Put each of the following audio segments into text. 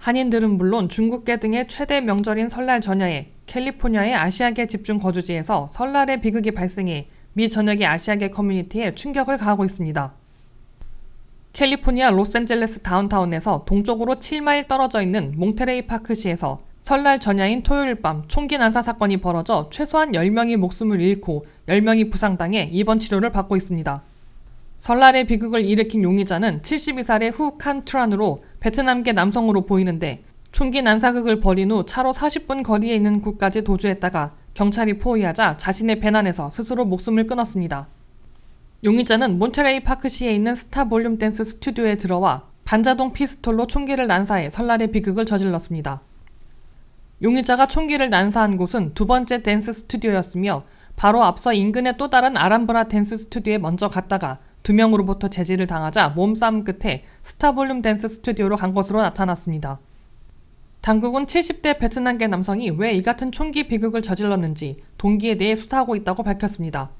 한인들은 물론 중국계 등의 최대 명절인 설날 전야에 캘리포니아의 아시아계 집중 거주지에서 설날의 비극이 발생해 미 전역의 아시아계 커뮤니티에 충격을 가하고 있습니다. 캘리포니아 로스앤젤레스 다운타운에서 동쪽으로 7마일 떨어져 있는 몽테레이 파크시에서 설날 전야인 토요일 밤 총기 난사 사건이 벌어져 최소한 10명이 목숨을 잃고 10명이 부상당해 입원 치료를 받고 있습니다. 설날의 비극을 일으킨 용의자는 72살의 후칸 트란으로 베트남계 남성으로 보이는데 총기 난사극을 벌인 후 차로 40분 거리에 있는 곳까지 도주했다가 경찰이 포위하자 자신의 배 안에서 스스로 목숨을 끊었습니다. 용의자는 몬테레이 파크시에 있는 스타 볼륨 댄스 스튜디오에 들어와 반자동 피스톨로 총기를 난사해 설날의 비극을 저질렀습니다. 용의자가 총기를 난사한 곳은 두 번째 댄스 스튜디오였으며 바로 앞서 인근의 또 다른 아람브라 댄스 스튜디오에 먼저 갔다가 두 명으로부터 제지를 당하자 몸싸움 끝에 스타볼륨 댄스 스튜디오로 간 것으로 나타났습니다. 당국은 70대 베트남계 남성이 왜 이 같은 총기 비극을 저질렀는지 동기에 대해 수사하고 있다고 밝혔습니다.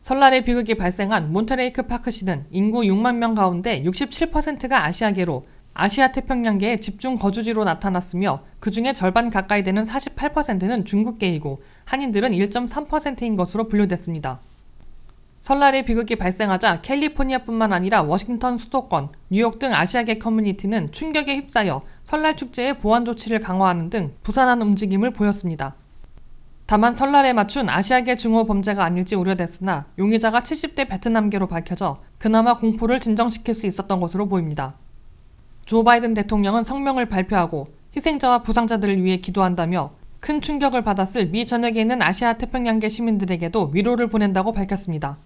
설날의 비극이 발생한 몬테레이크 파크시는 인구 6만 명 가운데 67%가 아시아계로 아시아 태평양계의 집중 거주지로 나타났으며 그 중에 절반 가까이 되는 48%는 중국계이고 한인들은 1.3%인 것으로 분류됐습니다. 설날에 비극이 발생하자 캘리포니아뿐만 아니라 워싱턴 수도권, 뉴욕 등 아시아계 커뮤니티는 충격에 휩싸여 설날 축제의 보안 조치를 강화하는 등 부산한 움직임을 보였습니다. 다만 설날에 맞춘 아시아계 증오 범죄가 아닐지 우려됐으나 용의자가 70대 베트남계로 밝혀져 그나마 공포를 진정시킬 수 있었던 것으로 보입니다. 조 바이든 대통령은 성명을 발표하고 희생자와 부상자들을 위해 기도한다며 큰 충격을 받았을 미 전역에 있는 아시아 태평양계 시민들에게도 위로를 보낸다고 밝혔습니다.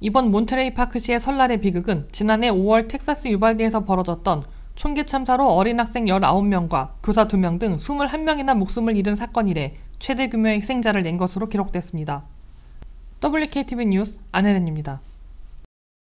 이번 몬트레이 파크시의 설날의 비극은 지난해 5월 텍사스 유발디에서 벌어졌던 총기 참사로 어린 학생 19명과 교사 2명 등 21명이나 목숨을 잃은 사건 이래 최대 규모의 희생자를 낸 것으로 기록됐습니다. WKTV 뉴스 안혜은입니다.